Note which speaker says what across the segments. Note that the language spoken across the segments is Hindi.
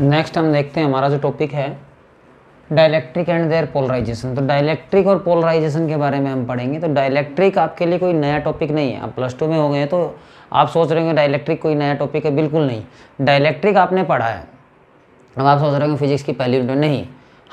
Speaker 1: नेक्स्ट हम देखते हैं हमारा जो टॉपिक है डायलैक्ट्रिक एंड देयर पोलराइजेशन तो डायलैक्ट्रिक और पोलराइजेशन के बारे में हम पढ़ेंगे तो डायलैक्ट्रिक आपके लिए कोई नया टॉपिक नहीं है आप प्लस टू में हो गए तो आप सोच रहे हो डायलैक्ट्रिक कोई नया टॉपिक है बिल्कुल नहीं डायलैक्ट्रिक आपने पढ़ा है अब आप सोच रहे हो फिजिक्स की पहली वीडियो नहीं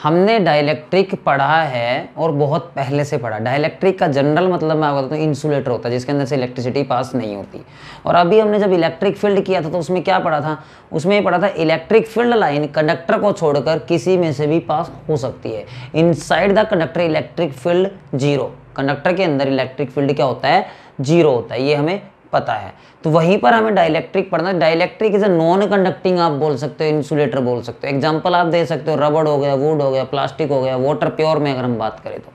Speaker 1: हमने डायलेक्ट्रिक पढ़ा है और बहुत पहले से पढ़ा डायलेक्ट्रिक का जनरल मतलब मैं बताता हूँ इंसुलेटर होता है जिसके अंदर से इलेक्ट्रिसिटी पास नहीं होती और अभी हमने जब इलेक्ट्रिक फील्ड किया था तो उसमें क्या पढ़ा था उसमें ये पढ़ा था इलेक्ट्रिक फील्ड लाइन कंडक्टर को छोड़कर किसी में से भी पास हो सकती है inside the conductor electric field zero conductor के अंदर इलेक्ट्रिक फील्ड क्या होता है जीरो होता है ये हमें पता है तो वहीं पर हमें डायलैक्ट्रिक पढ़ना dielectric is a non conducting आप बोल सकते हो इंसुलेटर बोल सकते हो एग्जाम्पल आप दे सकते हो रबड़ हो गया वुड हो गया प्लास्टिक हो गया वाटर प्योर में अगर हम बात करें तो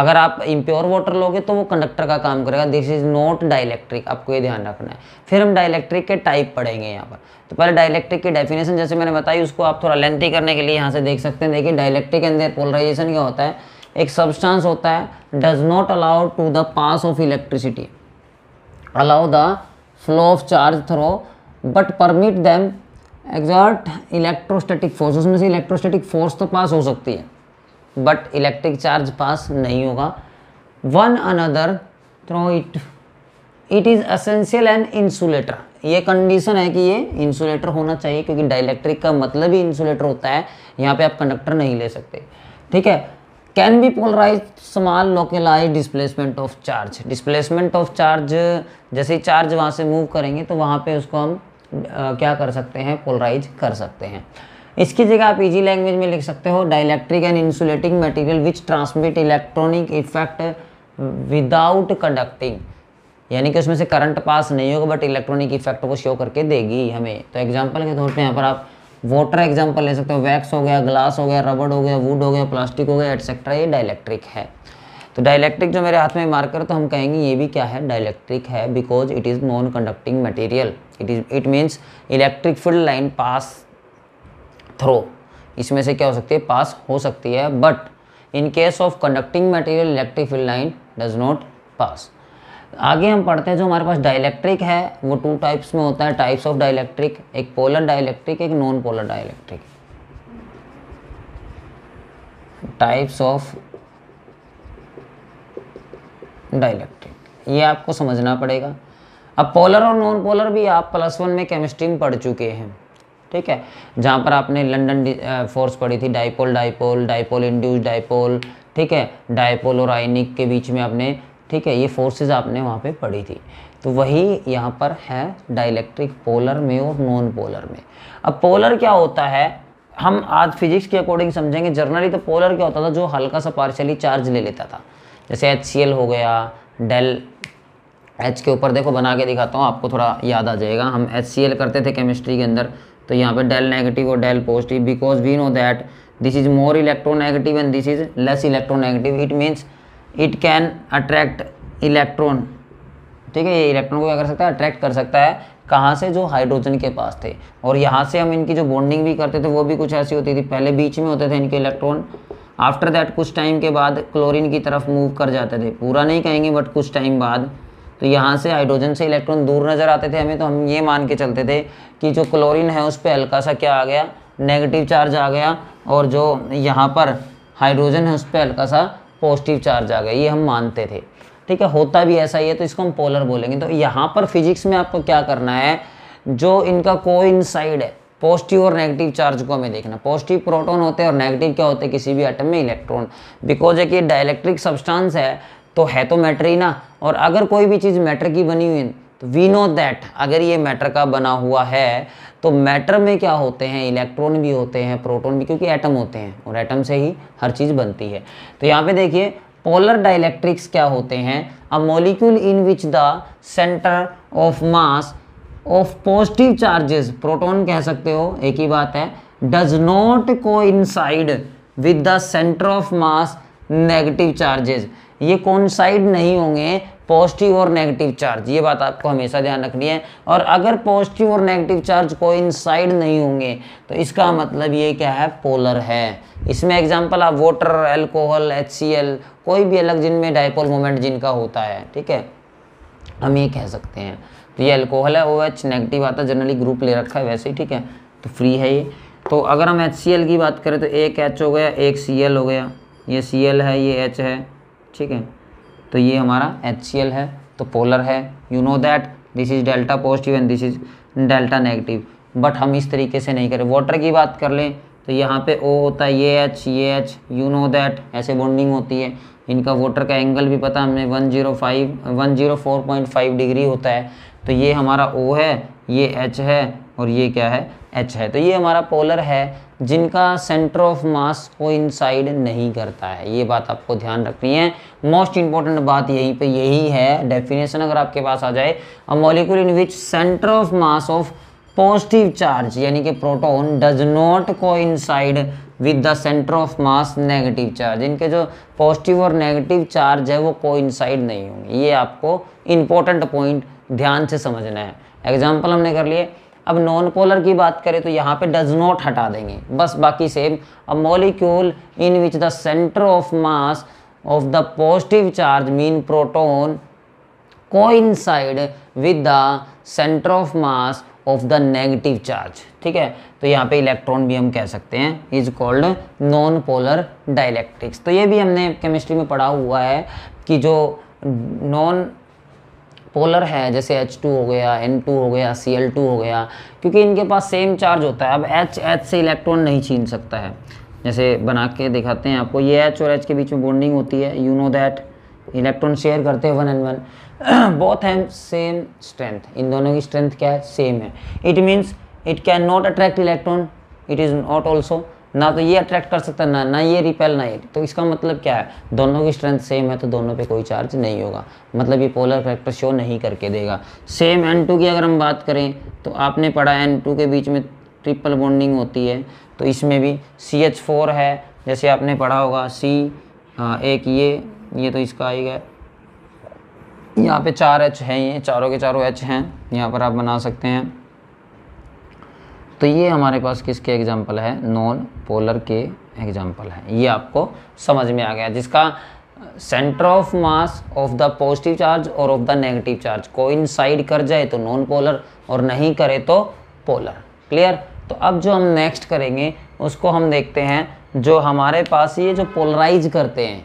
Speaker 1: अगर आप इम्प्योर वाटर लोगे तो वो कंडक्टर का काम करेगा दिस इज नॉट डायलैक्ट्रिक आपको ये ध्यान रखना है फिर हम डायलैक्ट्रिक के टाइप पढ़ेंगे यहाँ पर तो पहले डायलैक्ट्रिक की डेफिनेशन जैसे मैंने बताई उसको आप थोड़ा लेंथी करने के लिए यहाँ से देख सकते हैं देखिए डायलैक्ट्रिक के अंदर पोलराइजेशन क्या होता है एक सब्सटेंस होता है does not allow to the pass of electricity allow the flow of charge through but permit them exert electrostatic force उसमें से electrostatic force तो पास हो सकती है but electric charge पास नहीं होगा one another through it it is essential and insulator ये कंडीशन है कि ये इंसुलेटर होना चाहिए क्योंकि डाइलेक्ट्रिक का मतलब ही इंसुलेटर होता है यहाँ पे आप कंडक्टर नहीं ले सकते ठीक है can be polarize small localize displacement of charge displacement of charge जैसे ही चार्ज वहाँ से मूव करेंगे तो वहाँ पे उसको हम आ, क्या कर सकते हैं पोलराइज कर सकते हैं इसकी जगह आप इजी लैंग्वेज में लिख सकते हो dielectric and insulating material which transmit electronic effect without conducting यानी कि उसमें से करंट पास नहीं होगा बट इलेक्ट्रॉनिक इफेक्ट को शो करके देगी हमें तो एग्जाम्पल के तौर पर यहाँ पर आप वाटर एग्जाम्पल ले सकते हो वैक्स हो गया ग्लास हो गया रबड़ हो गया वुड हो गया प्लास्टिक हो गया एटसेट्रा ये डायलैक्ट्रिक है तो डायलैक्ट्रिक जो मेरे हाथ में मार्कर तो हम कहेंगे ये भी क्या है डायलैक्ट्रिक है because it is non conducting material it is it means electric field line pass through इसमें से क्या हो सकती है पास हो सकती है but in case of conducting material electric field line does not pass आगे हम पढ़ते हैं जो हमारे पास डायलैक्ट्रिक है वो टू टाइप्स में होता है टाइप्स ऑफ डायलैक्ट्रिक एक पोलर डायलैक्ट्रिक एक non polar dielectric types of dielectric ये आपको समझना पड़ेगा अब पोलर और नॉन पोलर भी आप प्लस वन में केमिस्ट्री में पढ़ चुके हैं ठीक है जहाँ पर आपने लंडन फोर्स पढ़ी थी dipole dipole dipole induced dipole ठीक है डाइपोल और आइनिक के बीच में आपने ठीक है ये फोर्सेज आपने वहाँ पे पढ़ी थी तो वही यहाँ पर है डायलैक्ट्रिक पोलर में और नॉन पोलर में अब पोलर क्या होता है हम आज फिजिक्स के अकॉर्डिंग समझेंगे जर्नली तो पोलर क्या होता था जो हल्का सा पार्शली चार्ज ले लेता था जैसे एच हो गया डेल एच के ऊपर देखो बना के दिखाता हूँ आपको थोड़ा याद आ जाएगा हम एच करते थे केमिस्ट्री के अंदर तो यहाँ पे डेल नेगेटिव और del positive because we know that this is more electronegative and this is less electronegative it means it can attract electron ठीक है ये इलेक्ट्रॉन को क्या कर सकता है अट्रैक्ट कर सकता है कहाँ से जो हाइड्रोजन के पास थे और यहाँ से हम इनकी जो बॉन्डिंग भी करते थे वो भी कुछ ऐसी होती थी पहले बीच में होते थे इनके इलेक्ट्रॉन आफ्टर दैट कुछ टाइम के बाद क्लोरीन की तरफ मूव कर जाते थे पूरा नहीं कहेंगे बट कुछ टाइम बाद तो यहाँ से हाइड्रोजन से इलेक्ट्रॉन दूर नज़र आते थे हमें तो हम ये मान के चलते थे कि जो क्लोरीन है उस पर हल्का सा क्या आ गया नेगेटिव चार्ज आ गया और जो यहाँ पर हाइड्रोजन है उस पर हल्का सा पॉजिटिव चार्ज आ गए ये हम मानते थे ठीक है होता भी ऐसा ही है तो इसको हम पोलर बोलेंगे तो यहाँ पर फिजिक्स में आपको क्या करना है जो इनका को है पॉजिटिव और नेगेटिव चार्ज को हमें देखना पॉजिटिव प्रोटॉन होते हैं और नेगेटिव क्या होते हैं किसी भी आइटम में इलेक्ट्रॉन बिकॉज एक ये डायलैक्ट्रिक सब्सटेंस है तो है तो मैटर ही ना और अगर कोई भी चीज़ मैटर की बनी हुई तो वी नो दैट अगर ये मैटर का बना हुआ है तो मैटर में क्या होते हैं इलेक्ट्रॉन भी होते हैं प्रोटोन भी क्योंकि एटम होते हैं और एटम से ही हर चीज़ बनती है तो यहाँ पे देखिए पोलर डायलैक्ट्रिक्स क्या होते हैं a molecule in which the centre of mass of positive charges proton कह सकते हो एक ही बात है डज नॉट को inside with the centre of mass negative charges ये साइड नहीं होंगे पॉजिटिव और नेगेटिव चार्ज ये बात आपको हमेशा ध्यान रखनी है और अगर पॉजिटिव और नेगेटिव चार्ज साइड नहीं होंगे तो इसका मतलब ये क्या है पोलर है इसमें एग्जांपल आप वाटर एल्कोहल एच कोई भी अलग जिनमें डाइपोल मोमेंट जिनका होता है ठीक है हम ये कह सकते हैं तो ये एल्कोहल है ओ एच नेगेटिव आता है जनरली ग्रुप ले रखा है वैसे ही ठीक है तो फ्री है ये तो अगर हम एच की बात करें तो एक एच हो गया एक सी हो गया ये सी है ये एच है ठीक है तो ये हमारा एच है तो पोलर है you know that this is delta positive and this is delta negative but हम इस तरीके से नहीं करें वाटर की बात कर लें तो यहाँ पे ओ होता है ये एच ये एच यू नो दैट ऐसे बॉन्डिंग होती है इनका वाटर का एंगल भी पता हमें one zero five one zero four point five degree होता है तो ये हमारा ओ है ये एच है और ये क्या है एच है तो ये हमारा पोलर है जिनका सेंटर ऑफ मास कोइंसाइड नहीं करता है ये बात आपको ध्यान रखनी है मोस्ट इंपॉर्टेंट बात यहीं पे यही है डेफिनेशन अगर आपके पास आ जाए a molecule in which centre of mass of positive charge यानी कि proton does not coincide with the centre of mass negative charge इनके जो पॉजिटिव और नेगेटिव चार्ज है वो कोइंसाइड नहीं होंगे ये आपको इंपॉर्टेंट पॉइंट ध्यान से समझना है एग्जाम्पल हमने कर लिए अब नॉन पोलर की बात करें तो यहाँ पे डज नॉट हटा देंगे बस बाकी same a molecule in which the centre of mass of the positive charge mean proton coincide with the centre of mass of the negative charge ठीक है तो यहाँ पे इलेक्ट्रॉन भी हम कह सकते हैं is called non polar dielectrics तो ये भी हमने केमिस्ट्री में पढ़ा हुआ है कि जो नॉन पोलर है जैसे H2 हो गया N2 हो गया Cl2 हो गया क्योंकि इनके पास सेम चार्ज होता है अब H H से इलेक्ट्रॉन नहीं छीन सकता है जैसे बना के दिखाते हैं आपको ये H और H के बीच में बॉन्डिंग होती है you know that electron share करते हैं one and one both have same strength in दोनों की स्ट्रेंथ क्या है सेम है it means it can not attract electron it is not also ना तो ये अट्रैक्ट कर सकता है ना ना ये रिपेल ना ये तो इसका मतलब क्या है दोनों की स्ट्रेंथ सेम है तो दोनों पे कोई चार्ज नहीं होगा मतलब ये पोलर करेक्टर शो नहीं करके देगा सेम एन टू की अगर हम बात करें तो आपने पढ़ा एन टू के बीच में ट्रिपल बॉन्डिंग होती है तो इसमें भी सी एच फोर है जैसे आपने पढ़ा होगा सी हाँ, एक ये ये तो इसका आई यहाँ पे चार एच हैं ये चारों के चारों एच हैं यहाँ पर आप बना सकते हैं तो ये हमारे पास किसके एग्जाम्पल है नॉन पोलर के एग्जाम्पल है ये आपको समझ में आ गया जिसका centre of mass of the positive charge और of the negative charge side कर जाए तो नॉन पोलर और नहीं करे तो पोलर क्लियर तो अब जो हम नेक्स्ट करेंगे उसको हम देखते हैं जो हमारे पास ये जो पोलराइज करते हैं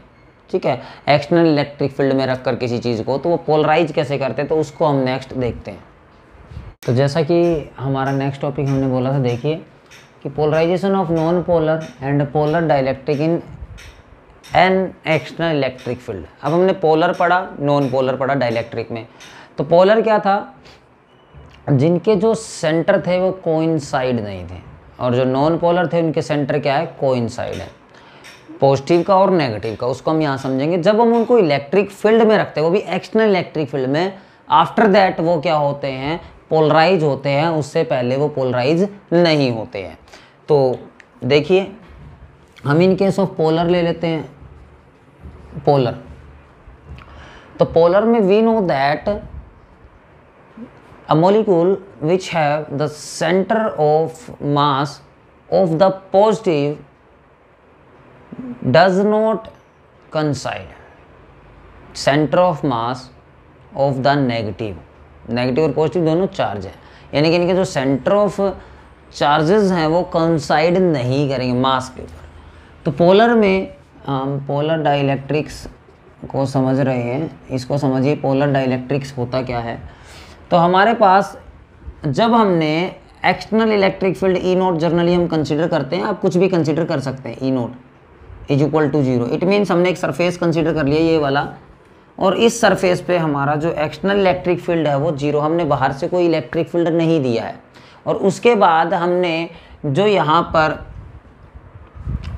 Speaker 1: ठीक है एक्सटर्नल इलेक्ट्रिक फील्ड में रख कर किसी चीज़ को तो वो पोलराइज कैसे करते हैं तो उसको हम नेक्स्ट देखते हैं तो जैसा कि हमारा नेक्स्ट टॉपिक हमने बोला था देखिए कि polarization of non polar and polar dielectric in an external electric field अब हमने पोलर पढ़ा नॉन पोलर पढ़ा डायलैक्ट्रिक में तो पोलर क्या था जिनके जो सेंटर थे वो कोइंसाइड नहीं थे और जो नॉन पोलर थे उनके सेंटर क्या है कोइंसाइड है पॉजिटिव का और नेगेटिव का उसको हम यहाँ समझेंगे जब हम उनको इलेक्ट्रिक फील्ड में रखते हैं वो भी एक्सटर्नल इलेक्ट्रिक फील्ड में आफ्टर दैट वो क्या होते हैं पोलराइज होते हैं उससे पहले वो पोलराइज नहीं होते हैं तो देखिए हम इन केस ऑफ पोलर ले लेते हैं पोलर तो पोलर में we know that a molecule which have the centre of mass of the positive does not coincide centre of mass of the negative negative और पॉजिटिव दोनों चार्ज है यानी कि इनके जो सेंटर ऑफ चार्जेस हैं वो कंसाइड नहीं करेंगे मास के ऊपर तो पोलर में हम पोलर डाइलेक्ट्रिक्स को समझ रहे हैं इसको समझिए पोलर डाइलेक्ट्रिक्स होता क्या है तो हमारे पास जब हमने external electric field E naught generally हम कंसिडर करते हैं आप कुछ भी कंसिडर कर सकते हैं E naught is equal to zero it means हमने एक सरफेस कंसिडर कर लिया ये वाला और इस सरफेस पे हमारा जो एक्सटर्नल इलेक्ट्रिक फील्ड है वो जीरो हमने बाहर से कोई इलेक्ट्रिक फील्ड नहीं दिया है और उसके बाद हमने जो यहाँ पर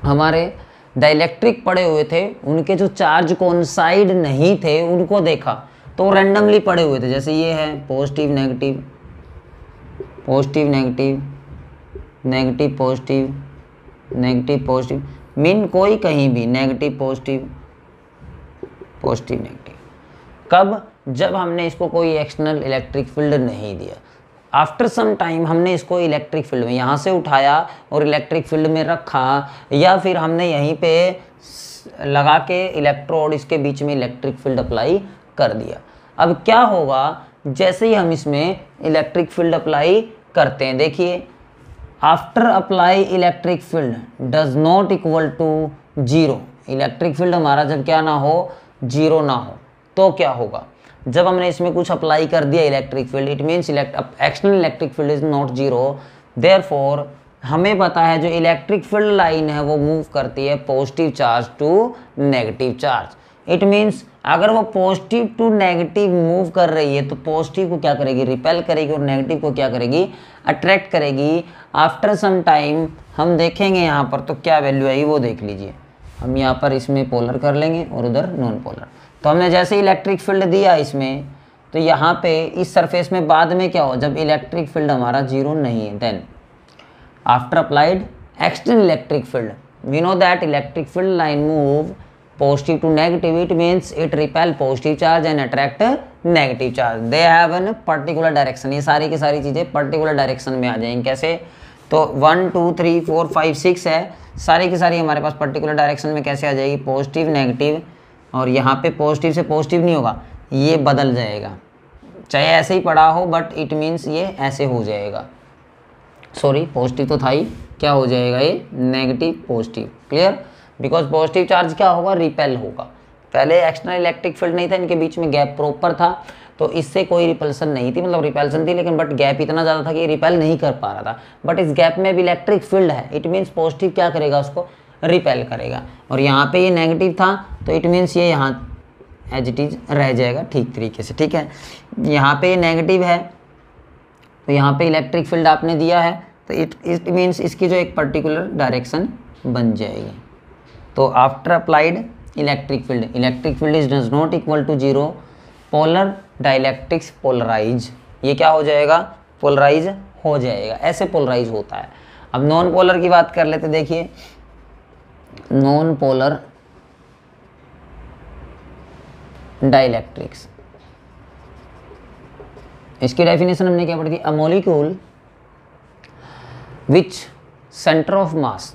Speaker 1: हमारे डाइलेक्ट्रिक पड़े हुए थे उनके जो चार्ज साइड नहीं थे उनको देखा तो रैंडमली पड़े हुए थे जैसे ये है positive negative positive negative negative positive negative positive mean कोई कहीं भी नेगेटिव पॉजिटिव पॉजिटिव नेगेटिव कब जब हमने इसको कोई एक्सटर्नल इलेक्ट्रिक फील्ड नहीं दिया आफ्टर सम टाइम हमने इसको इलेक्ट्रिक फील्ड में यहाँ से उठाया और इलेक्ट्रिक फील्ड में रखा या फिर हमने यहीं पे लगा के इलेक्ट्रोड इसके बीच में इलेक्ट्रिक फील्ड अप्लाई कर दिया अब क्या होगा जैसे ही हम इसमें इलेक्ट्रिक फील्ड अप्लाई करते हैं देखिए after apply electric field does not equal to zero electric field हमारा जब क्या ना हो जीरो ना हो तो क्या होगा जब हमने इसमें कुछ अप्लाई कर दिया electric field it means external electric field is not zero there हमें पता है जो इलेक्ट्रिक फील्ड लाइन है वो मूव करती है positive charge to negative charge it means अगर वो पॉजिटिव टू नेगेटिव मूव कर रही है तो पॉजिटिव को क्या करेगी रिपेल करेगी और नेगेटिव को क्या करेगी अट्रैक्ट करेगी आफ्टर सम टाइम हम देखेंगे यहाँ पर तो क्या वैल्यू आई वो देख लीजिए हम यहाँ पर इसमें पोलर कर लेंगे और उधर नॉन पोलर तो हमने जैसे इलेक्ट्रिक फील्ड दिया इसमें तो यहाँ पे इस सरफेस में बाद में क्या हो जब इलेक्ट्रिक फील्ड हमारा जीरो नहीं है then after applied external electric field we know that electric field line move positive to negative it means it repel positive charge and attract negative charge they have an particular direction ये सारी की सारी चीज़ें पर्टिकुलर डायरेक्शन में आ जाएंगी कैसे तो one two three four five six है सारी की सारी हमारे पास पर्टिकुलर डायरेक्शन में कैसे आ जाएगी पॉजिटिव नेगेटिव और यहाँ पे पॉजिटिव से पॉजिटिव नहीं होगा ये बदल जाएगा चाहे ऐसे ही पड़ा हो बट इट मीन्स ये ऐसे हो जाएगा सॉरी पॉजिटिव तो था ही क्या हो जाएगा ये negative positive clear because positive charge क्या होगा रिपेल होगा पहले एक्सटर्नल इलेक्ट्रिक फील्ड नहीं था इनके बीच में गैप प्रॉपर था तो इससे कोई रिपल्सन नहीं थी मतलब रिपेल्सन थी लेकिन बट गैप इतना ज़्यादा था कि रिपेल नहीं कर पा रहा था बट इस गैप में भी इलेक्ट्रिक फील्ड है इट मीन्स पॉजिटिव क्या करेगा उसको रिपेल करेगा और यहाँ पे ये नेगेटिव था तो इट मीन्स ये यहाँ एज इट इज रह जाएगा ठीक तरीके से ठीक है यहाँ पे ये नेगेटिव है तो यहाँ पे इलेक्ट्रिक फील्ड आपने दिया है तो इट इट मीन्स इसकी जो एक पर्टिकुलर डायरेक्शन बन जाएगी तो after applied electric field electric field is does not equal to zero polar dielectrics polarize ये क्या हो जाएगा पोलराइज हो जाएगा ऐसे पोलराइज होता है अब नॉन पोलर की बात कर लेते देखिए नॉन पोलर डाइलेक्ट्रिक्स इसकी डेफिनेशन हमने क्या पढ़ी थी a molecule which centre of mass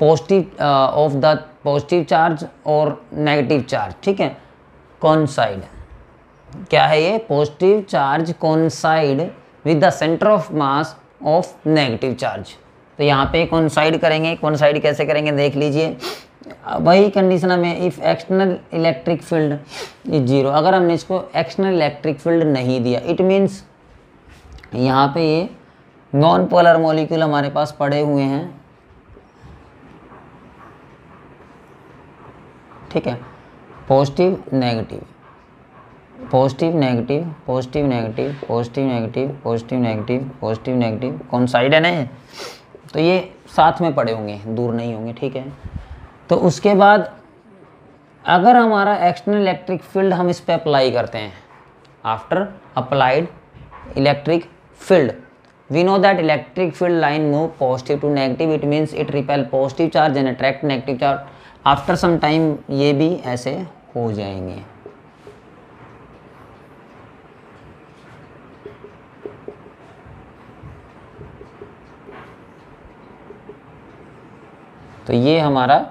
Speaker 1: positive of the positive charge और नेगेटिव चार्ज ठीक है साइड क्या है ये positive charge side with the centre of mass of negative charge तो यहाँ पे कौन साइड करेंगे कौन साइड कैसे करेंगे देख लीजिए वही कंडीशन में if external electric field is zero अगर हमने इसको एक्सटर्नल इलेक्ट्रिक फील्ड नहीं दिया इट मीन्स यहाँ पे ये नॉन पोलर मोलिक्यूल हमारे पास पड़े हुए हैं ठीक है positive negative positive negative positive negative positive negative positive negative positive negative कौन साइड है ना तो ये साथ में पड़े होंगे दूर नहीं होंगे ठीक है तो उसके बाद अगर हमारा एक्सटर्नल इलेक्ट्रिक फील्ड हम इस पर अप्लाई करते हैं after applied electric field we know that electric field line move positive to negative it means it repel positive charge and attract negative charge after some time ये भी ऐसे हो जाएंगे तो ये हमारा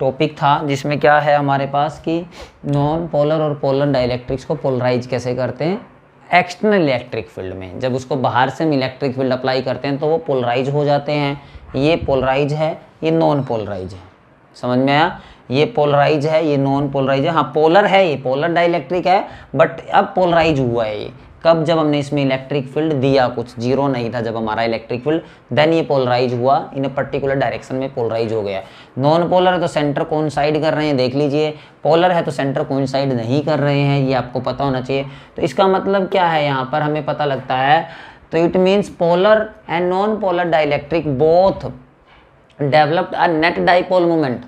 Speaker 1: टॉपिक था जिसमें क्या है हमारे पास कि नॉन पोलर और पोलर डाइलेक्ट्रिक्स को पोलराइज कैसे करते हैं एक्सटर्नल इलेक्ट्रिक फील्ड में जब उसको बाहर से हम इलेक्ट्रिक फील्ड अप्लाई करते हैं तो वो पोलराइज हो जाते हैं ये पोलराइज है ये नॉन पोलराइज है समझ में आया ये पोलराइज है ये नॉन पोलराइज है हाँ पोलर है ये पोलर डाइलेक्ट्रिक है बट अब पोलराइज हुआ है ये कब जब हमने इसमें इलेक्ट्रिक फील्ड दिया कुछ जीरो नहीं था जब हमारा इलेक्ट्रिक फील्ड देन ये पोलराइज हुआ इन अ पर्टिकुलर डायरेक्शन में पोलराइज हो गया नॉन पोलर है तो सेंटर कौन साइड कर रहे हैं देख लीजिए पोलर है तो सेंटर कौन साइड नहीं कर रहे हैं ये आपको पता होना चाहिए तो इसका मतलब क्या है यहाँ पर हमें पता लगता है तो it means polar and non polar dielectric both developed a net dipole moment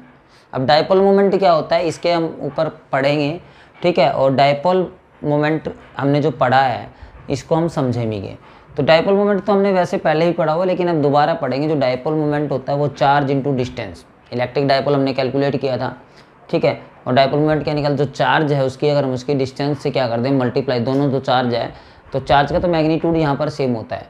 Speaker 1: अब डाइपोल मोमेंट क्या होता है इसके हम ऊपर पढ़ेंगे ठीक है और डाइपोल मोमेंट हमने जो पढ़ा है इसको हम समझेंगे तो डायपोल मोमेंट तो हमने वैसे पहले ही पढ़ा हुआ लेकिन अब दोबारा पढ़ेंगे जो डायपोल मोमेंट होता है वो charge into distance electric dipole हमने कैलकुलेट किया था ठीक है और डायपोल मोमेंट क्या निकल जो चार्ज है उसकी अगर हम उसकी डिस्टेंस से क्या कर दें मल्टीप्लाई दोनों जो चार्ज है तो चार्ज का तो मैग्नीट्यूड यहाँ पर सेम होता है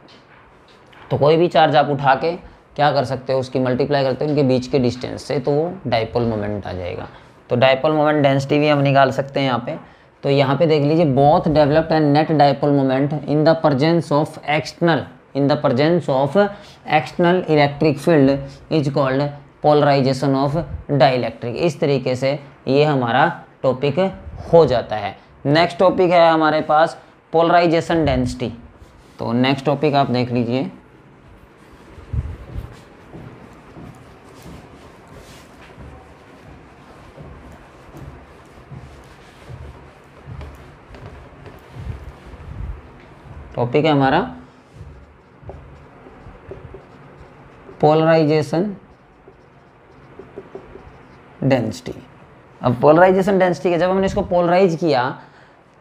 Speaker 1: तो कोई भी चार्ज आप उठा के क्या कर सकते हो उसकी मल्टीप्लाई करते हो उनके बीच के डिस्टेंस से तो वो डायपोल मोमेंट आ जाएगा तो डायपोल मोमेंट डेंसिटी भी हम निकाल सकते हैं यहाँ पर तो यहाँ पे देख लीजिए both developed and net dipole moment in the presence of external in the presence of external electric field is called polarisation of dielectric इस तरीके से ये हमारा टॉपिक हो जाता है नेक्स्ट टॉपिक है हमारे पास पोलराइजेशन डेंसिटी तो नेक्स्ट टॉपिक आप देख लीजिए टॉपिक है हमारा पोलराइजेशन डेंसिटी अब पोलराइजेशन डेंसिटी का जब हमने इसको पोलराइज किया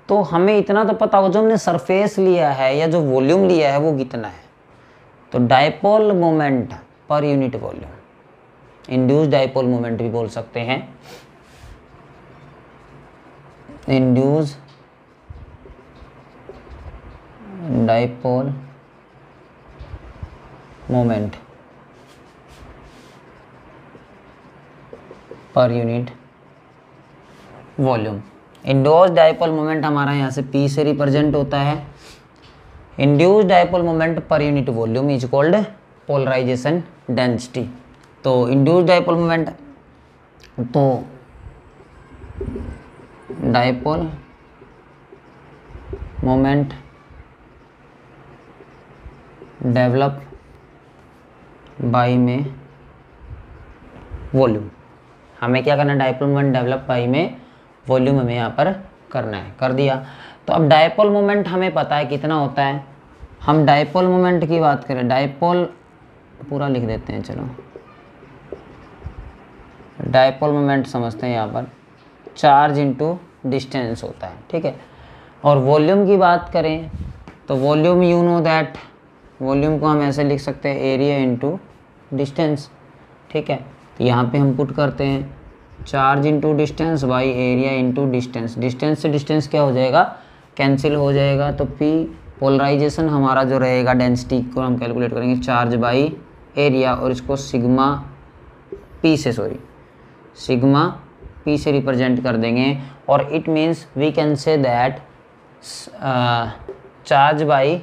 Speaker 1: तो हमें इतना तो पता होगा जो हमने सरफेस लिया है या जो वॉल्यूम लिया है वो कितना है तो dipole moment per unit volume induce dipole moment भी बोल सकते हैं induce dipole moment per unit volume induce dipole moment हमारा यहाँ से पी से रिप्रेजेंट होता है induce dipole moment per unit volume is called polarisation density तो इंड्यूस डाइपोल मोमेंट तो डाइपोल मोमेंट डेवलप बाई में वॉल्यूम हमें क्या करना है डायपोल मोमेंट डेवलप बाई में वॉल्यूम हमें यहाँ पर करना है कर दिया तो अब डायपोल मोमेंट हमें पता है कितना होता है हम डायपोल मोमेंट की बात करें डायपोल पूरा लिख देते हैं चलो डायपोल मोमेंट समझते हैं यहाँ पर चार्ज इंटू डिस्टेंस होता है ठीक है और वॉल्यूम की बात करें तो volume you know that volume को हम ऐसे लिख सकते हैं एरिया इंटू डिस्टेंस ठीक है तो यहाँ पे हम पुट करते हैं charge into distance by area into distance distance से डिस्टेंस क्या हो जाएगा कैंसिल हो जाएगा तो पी पोलराइजेशन हमारा जो रहेगा डेंसिटी को हम कैलकुलेट करेंगे चार्ज बाई एरिया और इसको सिग्मा पी से सॉरी सिग्मा पी से रिप्रेजेंट कर देंगे और it means we can say that charge by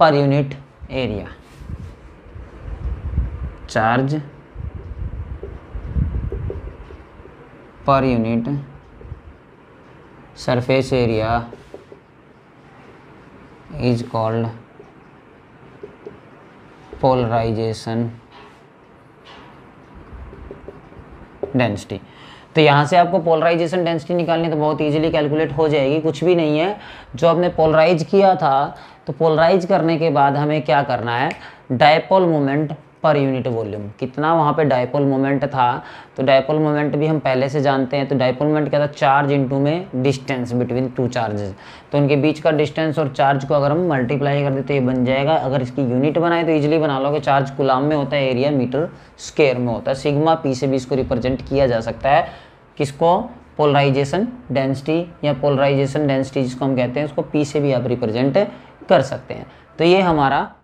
Speaker 1: per unit area charge per unit surface area is called polarisation density तो यहाँ से आपको पोलराइजेशन डेंसिटी निकालनी तो बहुत इजीली कैलकुलेट हो जाएगी कुछ भी नहीं है जो आपने पोलराइज किया था तो पोलराइज करने के बाद हमें क्या करना है dipole moment per unit volume कितना वहाँ पे डायपोल मोमेंट था तो डायपोल मोमेंट भी हम पहले से जानते हैं तो डायपोल मोमेंट क्या था चार्ज इनटू में डिस्टेंस बिटवीन टू चार्जेस तो उनके बीच का डिस्टेंस और चार्ज को अगर हम मल्टीप्लाई कर देते तो ये बन जाएगा अगर इसकी यूनिट बनाए तो इजीली बना लोगे चार्ज गुलाम में होता है एरिया मीटर स्केयर में होता है सिग्मा पी से भी इसको रिप्रेजेंट किया जा सकता है किसको पोलराइजेशन डेंसिटी या पोलराइजेशन डेंसिटी जिसको हम कहते हैं उसको पी से भी आप रिप्रेजेंट कर सकते हैं तो ये हमारा